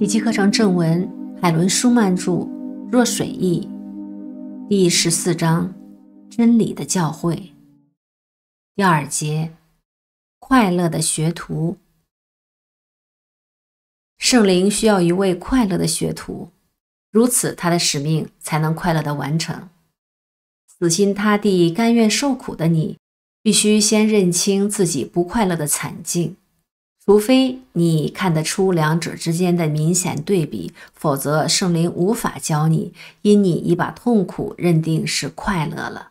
本节课程正文：海伦·舒曼著《若水译》第十四章《真理的教诲》第二节《快乐的学徒》。圣灵需要一位快乐的学徒，如此他的使命才能快乐的完成。死心塌地、甘愿受苦的你，必须先认清自己不快乐的惨境。除非你看得出两者之间的明显对比，否则圣灵无法教你，因你已把痛苦认定是快乐了。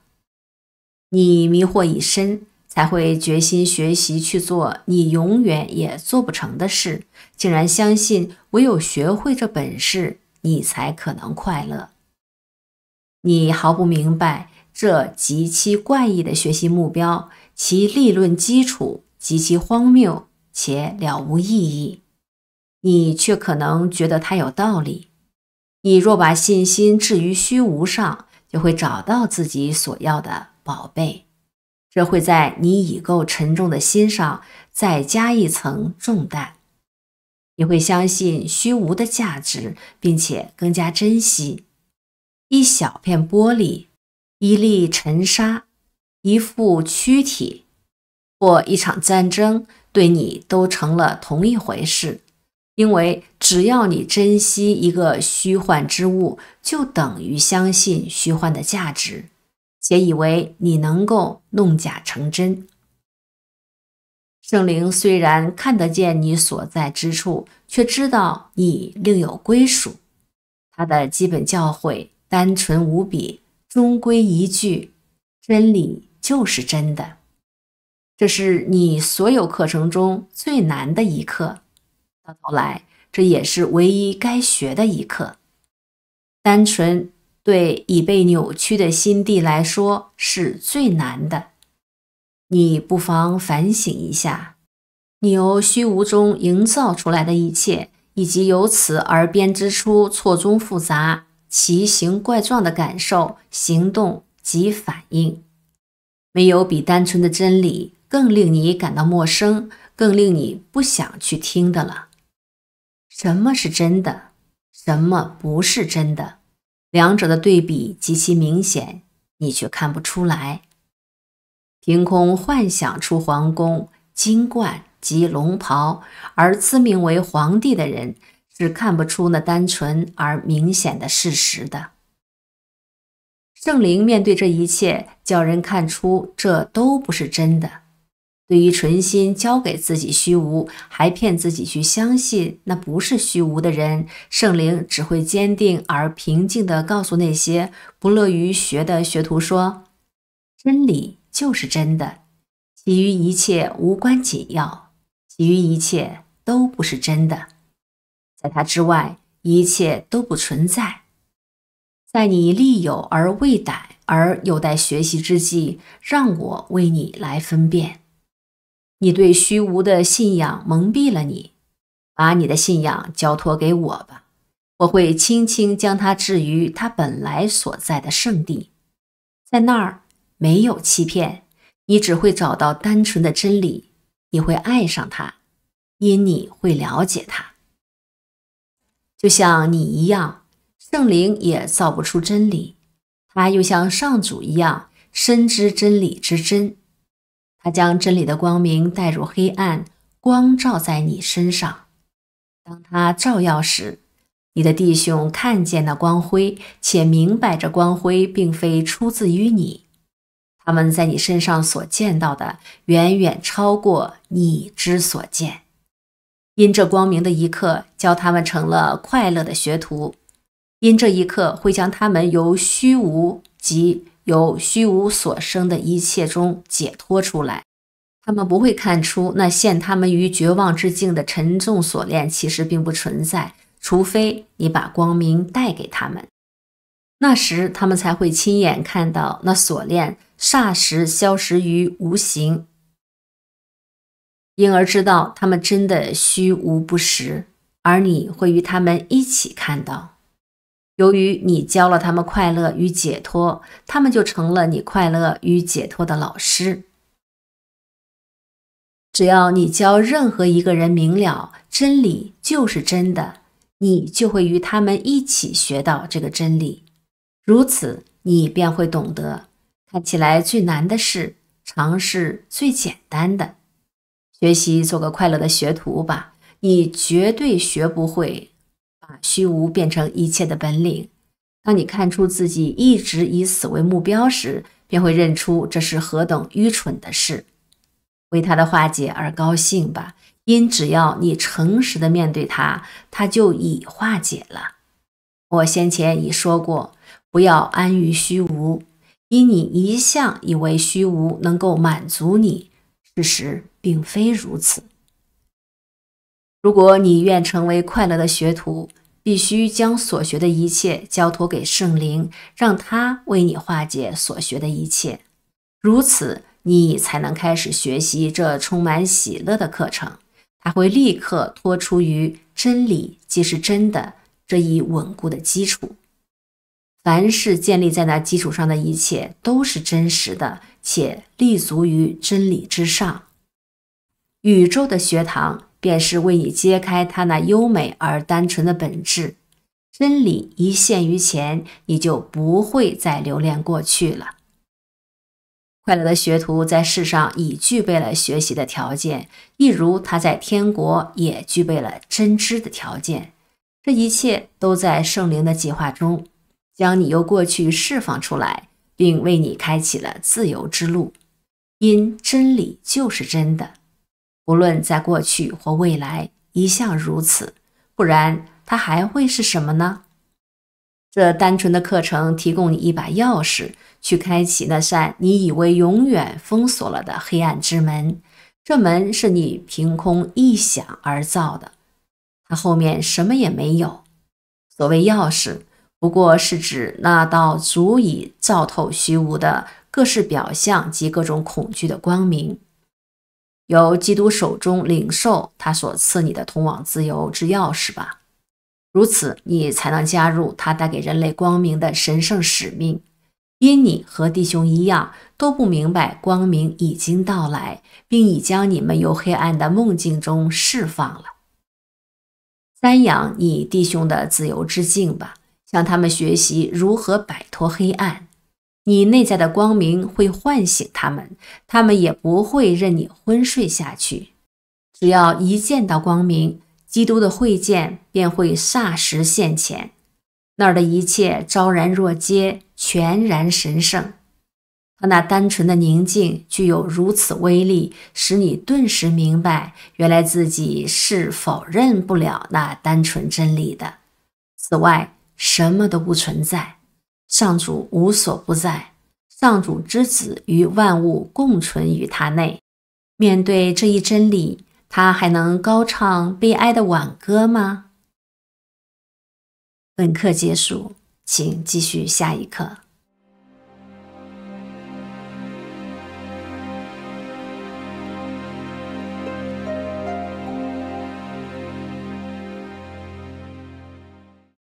你迷惑已深，才会决心学习去做你永远也做不成的事，竟然相信唯有学会这本事，你才可能快乐。你毫不明白这极其怪异的学习目标，其立论基础极其荒谬。且了无意义，你却可能觉得它有道理。你若把信心置于虚无上，就会找到自己所要的宝贝。这会在你已够沉重的心上再加一层重担。你会相信虚无的价值，并且更加珍惜一小片玻璃、一粒尘沙、一副躯体或一场战争。对你都成了同一回事，因为只要你珍惜一个虚幻之物，就等于相信虚幻的价值，且以为你能够弄假成真。圣灵虽然看得见你所在之处，却知道你另有归属。他的基本教诲单纯无比，终归一句：真理就是真的。这是你所有课程中最难的一课，到头来这也是唯一该学的一课。单纯对已被扭曲的心地来说是最难的。你不妨反省一下，你由虚无中营造出来的一切，以及由此而编织出错综复杂、奇形怪状的感受、行动及反应，没有比单纯的真理。更令你感到陌生，更令你不想去听的了。什么是真的，什么不是真的？两者的对比极其明显，你却看不出来。凭空幻想出皇宫、金冠及龙袍，而自命为皇帝的人，是看不出那单纯而明显的事实的。圣灵面对这一切，叫人看出这都不是真的。对于存心交给自己虚无，还骗自己去相信那不是虚无的人，圣灵只会坚定而平静地告诉那些不乐于学的学徒说：“真理就是真的，其余一切无关紧要，其余一切都不是真的，在他之外一切都不存在。在你力有而未逮而有待学习之际，让我为你来分辨。”你对虚无的信仰蒙蔽了你，把你的信仰交托给我吧，我会轻轻将它置于它本来所在的圣地，在那儿没有欺骗，你只会找到单纯的真理，你会爱上它，因你会了解它，就像你一样，圣灵也造不出真理，他又像上主一样深知真理之真。他将真理的光明带入黑暗，光照在你身上。当他照耀时，你的弟兄看见那光辉，且明白这光辉并非出自于你。他们在你身上所见到的，远远超过你之所见。因这光明的一刻，教他们成了快乐的学徒；因这一刻，会将他们由虚无及。由虚无所生的一切中解脱出来，他们不会看出那陷他们于绝望之境的沉重锁链其实并不存在，除非你把光明带给他们，那时他们才会亲眼看到那锁链霎时消失于无形，因而知道他们真的虚无不实，而你会与他们一起看到。由于你教了他们快乐与解脱，他们就成了你快乐与解脱的老师。只要你教任何一个人明了真理就是真的，你就会与他们一起学到这个真理。如此，你便会懂得，看起来最难的事，尝试最简单的。学习做个快乐的学徒吧，你绝对学不会。把虚无变成一切的本领。当你看出自己一直以此为目标时，便会认出这是何等愚蠢的事。为他的化解而高兴吧，因只要你诚实的面对他，他就已化解了。我先前已说过，不要安于虚无，因你一向以为虚无能够满足你，事实并非如此。如果你愿成为快乐的学徒，必须将所学的一切交托给圣灵，让他为你化解所学的一切。如此，你才能开始学习这充满喜乐的课程。他会立刻托出于真理，即是真的这一稳固的基础。凡是建立在那基础上的一切，都是真实的，且立足于真理之上。宇宙的学堂。便是为你揭开它那优美而单纯的本质。真理一现于前，你就不会再留恋过去了。快乐的学徒在世上已具备了学习的条件，一如他在天国也具备了真知的条件。这一切都在圣灵的计划中，将你由过去释放出来，并为你开启了自由之路。因真理就是真的。无论在过去或未来，一向如此，不然它还会是什么呢？这单纯的课程提供你一把钥匙，去开启那扇你以为永远封锁了的黑暗之门。这门是你凭空臆想而造的，它后面什么也没有。所谓钥匙，不过是指那道足以照透虚无的各式表象及各种恐惧的光明。由基督手中领受他所赐你的通往自由之钥匙吧，如此你才能加入他带给人类光明的神圣使命。因你和弟兄一样都不明白光明已经到来，并已将你们由黑暗的梦境中释放了。瞻仰你弟兄的自由之境吧，向他们学习如何摆脱黑暗。你内在的光明会唤醒他们，他们也不会任你昏睡下去。只要一见到光明，基督的会见便会霎时现前，那儿的一切昭然若揭，全然神圣。他那单纯的宁静具有如此威力，使你顿时明白，原来自己是否认不了那单纯真理的。此外，什么都不存在。上主无所不在，上主之子与万物共存于他内。面对这一真理，他还能高唱悲哀的挽歌吗？本课结束，请继续下一课。